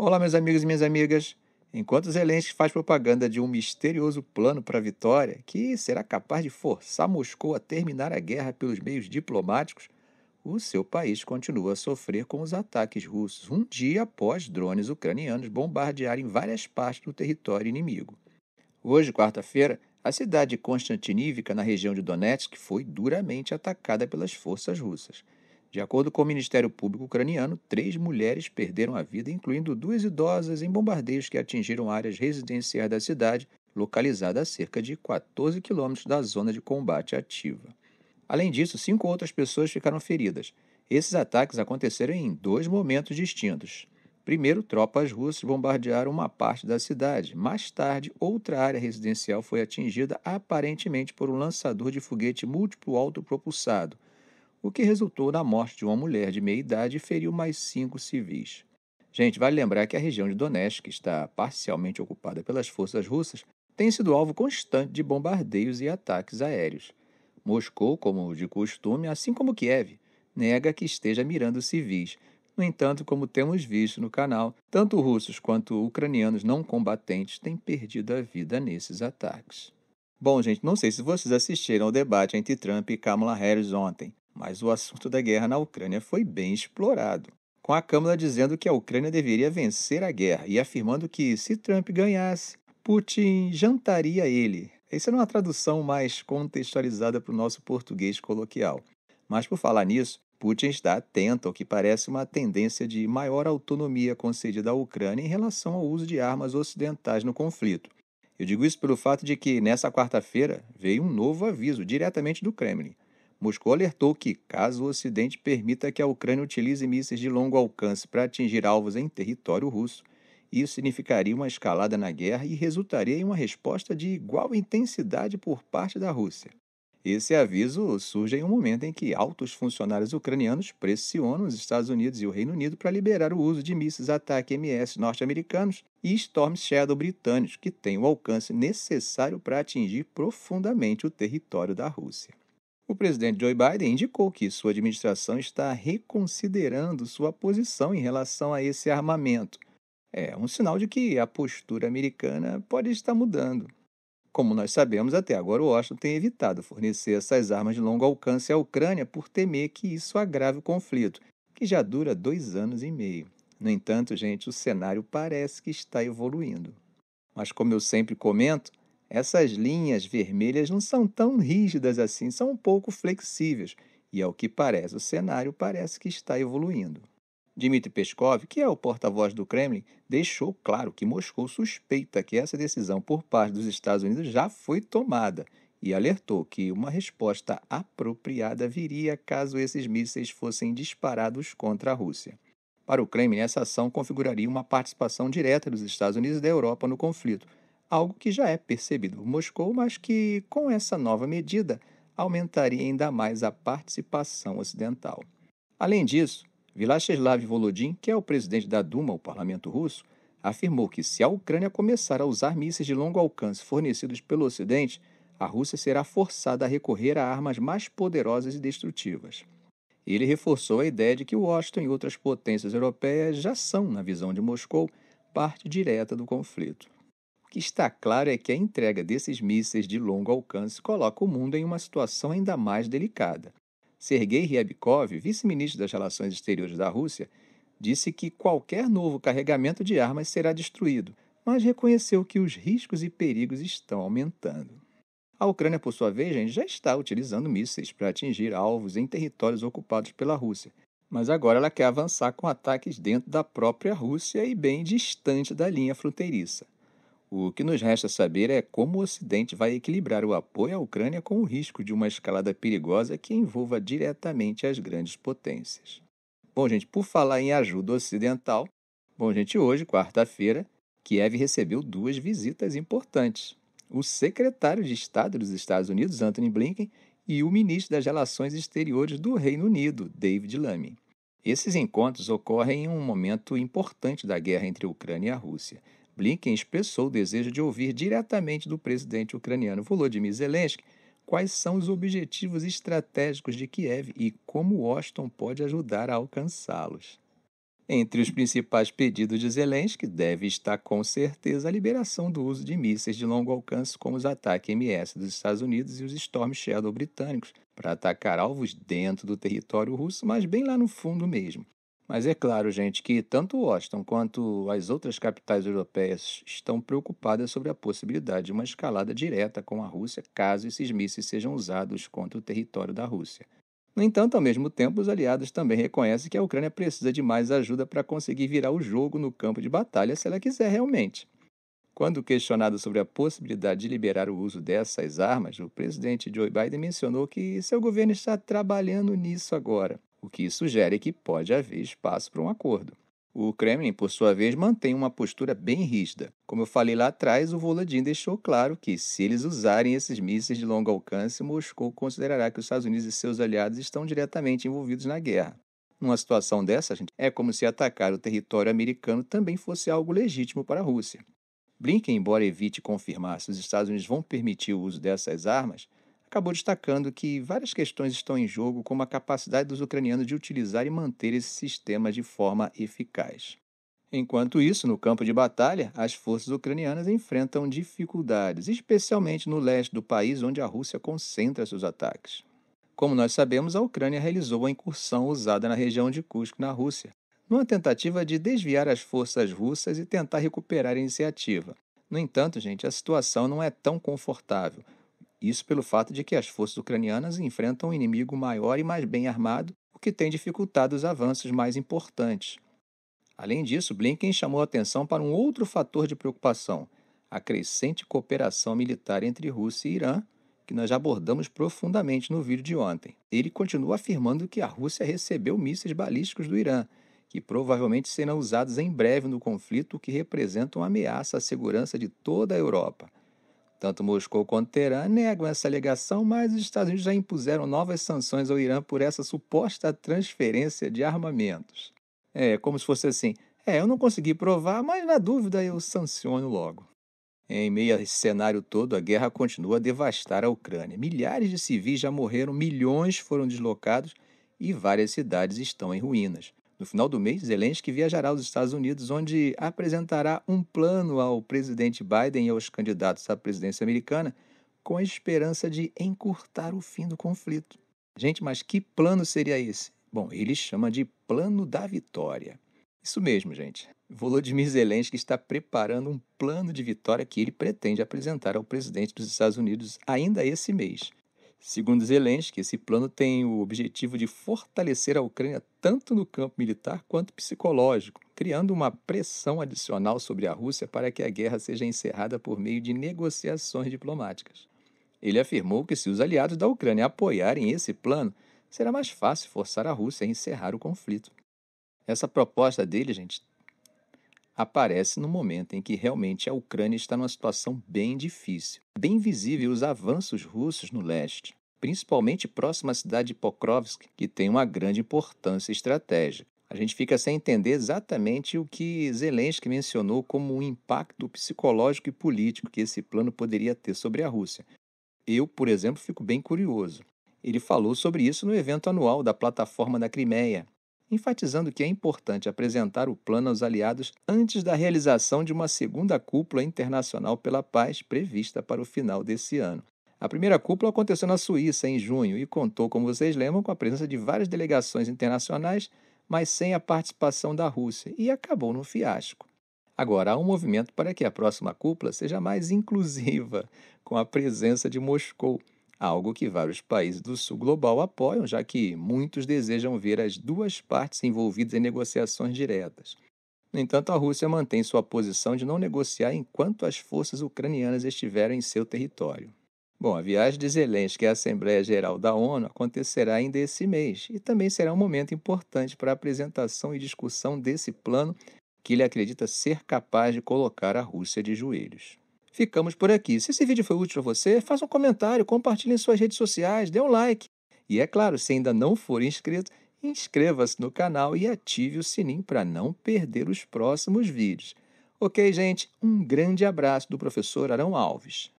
Olá, meus amigos e minhas amigas. Enquanto Zelensky faz propaganda de um misterioso plano para a vitória, que será capaz de forçar Moscou a terminar a guerra pelos meios diplomáticos, o seu país continua a sofrer com os ataques russos um dia após drones ucranianos bombardearem várias partes do território inimigo. Hoje, quarta-feira, a cidade de Constantinívica, na região de Donetsk, foi duramente atacada pelas forças russas. De acordo com o Ministério Público ucraniano, três mulheres perderam a vida, incluindo duas idosas, em bombardeios que atingiram áreas residenciais da cidade, localizada a cerca de 14 quilômetros da zona de combate ativa. Além disso, cinco outras pessoas ficaram feridas. Esses ataques aconteceram em dois momentos distintos. Primeiro, tropas russas bombardearam uma parte da cidade. Mais tarde, outra área residencial foi atingida aparentemente por um lançador de foguete múltiplo autopropulsado o que resultou na morte de uma mulher de meia idade e feriu mais cinco civis. Gente, vale lembrar que a região de Donetsk, que está parcialmente ocupada pelas forças russas, tem sido alvo constante de bombardeios e ataques aéreos. Moscou, como de costume, assim como Kiev, nega que esteja mirando civis. No entanto, como temos visto no canal, tanto russos quanto ucranianos não combatentes têm perdido a vida nesses ataques. Bom, gente, não sei se vocês assistiram ao debate entre Trump e Kamala Harris ontem, mas o assunto da guerra na Ucrânia foi bem explorado, com a Câmara dizendo que a Ucrânia deveria vencer a guerra e afirmando que, se Trump ganhasse, Putin jantaria ele. Isso é uma tradução mais contextualizada para o nosso português coloquial. Mas por falar nisso, Putin está atento ao que parece uma tendência de maior autonomia concedida à Ucrânia em relação ao uso de armas ocidentais no conflito. Eu digo isso pelo fato de que, nessa quarta-feira, veio um novo aviso diretamente do Kremlin. Moscou alertou que, caso o Ocidente permita que a Ucrânia utilize mísseis de longo alcance para atingir alvos em território russo, isso significaria uma escalada na guerra e resultaria em uma resposta de igual intensidade por parte da Rússia. Esse aviso surge em um momento em que altos funcionários ucranianos pressionam os Estados Unidos e o Reino Unido para liberar o uso de mísseis ataque MS norte-americanos e Storm Shadow britânicos, que têm o alcance necessário para atingir profundamente o território da Rússia. O presidente Joe Biden indicou que sua administração está reconsiderando sua posição em relação a esse armamento. É um sinal de que a postura americana pode estar mudando. Como nós sabemos, até agora Washington tem evitado fornecer essas armas de longo alcance à Ucrânia por temer que isso agrave o conflito, que já dura dois anos e meio. No entanto, gente, o cenário parece que está evoluindo. Mas, como eu sempre comento, essas linhas vermelhas não são tão rígidas assim, são um pouco flexíveis, e ao que parece, o cenário parece que está evoluindo. Dmitry Peskov, que é o porta-voz do Kremlin, deixou claro que Moscou suspeita que essa decisão por parte dos Estados Unidos já foi tomada e alertou que uma resposta apropriada viria caso esses mísseis fossem disparados contra a Rússia. Para o Kremlin, essa ação configuraria uma participação direta dos Estados Unidos e da Europa no conflito, algo que já é percebido por Moscou, mas que, com essa nova medida, aumentaria ainda mais a participação ocidental. Além disso, Vyacheslav Volodin, que é o presidente da Duma, o parlamento russo, afirmou que se a Ucrânia começar a usar mísseis de longo alcance fornecidos pelo Ocidente, a Rússia será forçada a recorrer a armas mais poderosas e destrutivas. Ele reforçou a ideia de que Washington e outras potências europeias já são, na visão de Moscou, parte direta do conflito. O que está claro é que a entrega desses mísseis de longo alcance coloca o mundo em uma situação ainda mais delicada. Sergei Ryabkov, vice-ministro das Relações Exteriores da Rússia, disse que qualquer novo carregamento de armas será destruído, mas reconheceu que os riscos e perigos estão aumentando. A Ucrânia, por sua vez, já está utilizando mísseis para atingir alvos em territórios ocupados pela Rússia, mas agora ela quer avançar com ataques dentro da própria Rússia e bem distante da linha fronteiriça. O que nos resta saber é como o Ocidente vai equilibrar o apoio à Ucrânia com o risco de uma escalada perigosa que envolva diretamente as grandes potências. Bom, gente, por falar em ajuda ocidental, bom, gente, hoje, quarta-feira, Kiev recebeu duas visitas importantes. O secretário de Estado dos Estados Unidos, Anthony Blinken, e o ministro das Relações Exteriores do Reino Unido, David Lammy. Esses encontros ocorrem em um momento importante da guerra entre a Ucrânia e a Rússia Blinken expressou o desejo de ouvir diretamente do presidente ucraniano Volodymyr Zelensky quais são os objetivos estratégicos de Kiev e como Washington pode ajudar a alcançá-los. Entre os principais pedidos de Zelensky deve estar com certeza a liberação do uso de mísseis de longo alcance como os ataques MS dos Estados Unidos e os Storm Shadow britânicos para atacar alvos dentro do território russo, mas bem lá no fundo mesmo, mas é claro, gente, que tanto Washington quanto as outras capitais europeias estão preocupadas sobre a possibilidade de uma escalada direta com a Rússia caso esses mísseis sejam usados contra o território da Rússia. No entanto, ao mesmo tempo, os aliados também reconhecem que a Ucrânia precisa de mais ajuda para conseguir virar o jogo no campo de batalha se ela quiser realmente. Quando questionado sobre a possibilidade de liberar o uso dessas armas, o presidente Joe Biden mencionou que seu governo está trabalhando nisso agora o que sugere que pode haver espaço para um acordo. O Kremlin, por sua vez, mantém uma postura bem rígida. Como eu falei lá atrás, o Volodin deixou claro que, se eles usarem esses mísseis de longo alcance, Moscou considerará que os Estados Unidos e seus aliados estão diretamente envolvidos na guerra. Numa situação dessa, gente, é como se atacar o território americano também fosse algo legítimo para a Rússia. Blinken, embora evite confirmar se os Estados Unidos vão permitir o uso dessas armas, acabou destacando que várias questões estão em jogo, como a capacidade dos ucranianos de utilizar e manter esse sistema de forma eficaz. Enquanto isso, no campo de batalha, as forças ucranianas enfrentam dificuldades, especialmente no leste do país, onde a Rússia concentra seus ataques. Como nós sabemos, a Ucrânia realizou a incursão usada na região de Kursk, na Rússia, numa tentativa de desviar as forças russas e tentar recuperar a iniciativa. No entanto, gente, a situação não é tão confortável. Isso pelo fato de que as forças ucranianas enfrentam um inimigo maior e mais bem armado, o que tem dificultado os avanços mais importantes. Além disso, Blinken chamou atenção para um outro fator de preocupação: a crescente cooperação militar entre Rússia e Irã, que nós já abordamos profundamente no vídeo de ontem. Ele continua afirmando que a Rússia recebeu mísseis balísticos do Irã, que provavelmente serão usados em breve no conflito, o que representa uma ameaça à segurança de toda a Europa. Tanto Moscou quanto Teherã negam essa alegação, mas os Estados Unidos já impuseram novas sanções ao Irã por essa suposta transferência de armamentos. É como se fosse assim: é, eu não consegui provar, mas na dúvida eu sanciono logo. Em meio a esse cenário todo, a guerra continua a devastar a Ucrânia. Milhares de civis já morreram, milhões foram deslocados e várias cidades estão em ruínas. No final do mês, Zelensky viajará aos Estados Unidos, onde apresentará um plano ao presidente Biden e aos candidatos à presidência americana, com a esperança de encurtar o fim do conflito. Gente, mas que plano seria esse? Bom, ele chama de Plano da Vitória. Isso mesmo, gente. Volodymyr Zelensky está preparando um plano de vitória que ele pretende apresentar ao presidente dos Estados Unidos ainda esse mês. Segundo Zelensky, esse plano tem o objetivo de fortalecer a Ucrânia tanto no campo militar quanto psicológico, criando uma pressão adicional sobre a Rússia para que a guerra seja encerrada por meio de negociações diplomáticas. Ele afirmou que se os aliados da Ucrânia apoiarem esse plano, será mais fácil forçar a Rússia a encerrar o conflito. Essa proposta dele, gente, aparece no momento em que realmente a Ucrânia está numa situação bem difícil. Bem visível os avanços russos no leste, principalmente próximo à cidade de Pokrovsk, que tem uma grande importância estratégica. A gente fica sem entender exatamente o que Zelensky mencionou como um impacto psicológico e político que esse plano poderia ter sobre a Rússia. Eu, por exemplo, fico bem curioso. Ele falou sobre isso no evento anual da plataforma da Crimeia, enfatizando que é importante apresentar o plano aos aliados antes da realização de uma segunda cúpula internacional pela paz prevista para o final desse ano. A primeira cúpula aconteceu na Suíça em junho e contou, como vocês lembram, com a presença de várias delegações internacionais, mas sem a participação da Rússia, e acabou no fiasco. Agora, há um movimento para que a próxima cúpula seja mais inclusiva, com a presença de Moscou algo que vários países do sul global apoiam, já que muitos desejam ver as duas partes envolvidas em negociações diretas. No entanto, a Rússia mantém sua posição de não negociar enquanto as forças ucranianas estiverem em seu território. Bom, a viagem de Zelensky à Assembleia Geral da ONU acontecerá ainda esse mês e também será um momento importante para a apresentação e discussão desse plano que ele acredita ser capaz de colocar a Rússia de joelhos. Ficamos por aqui. Se esse vídeo foi útil a você, faça um comentário, compartilhe em suas redes sociais, dê um like. E é claro, se ainda não for inscrito, inscreva-se no canal e ative o sininho para não perder os próximos vídeos. Ok, gente? Um grande abraço do professor Arão Alves.